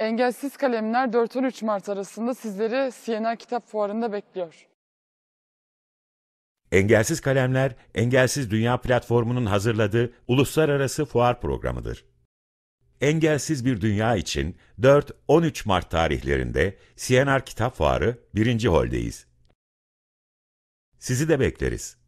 Engelsiz Kalemler 4-13 Mart arasında sizleri CNN Kitap Fuarı'nda bekliyor. Engelsiz Kalemler, Engelsiz Dünya Platformu'nun hazırladığı uluslararası fuar programıdır. Engelsiz bir dünya için 4-13 Mart tarihlerinde CNR Kitap Fuarı 1. Hol'deyiz. Sizi de bekleriz.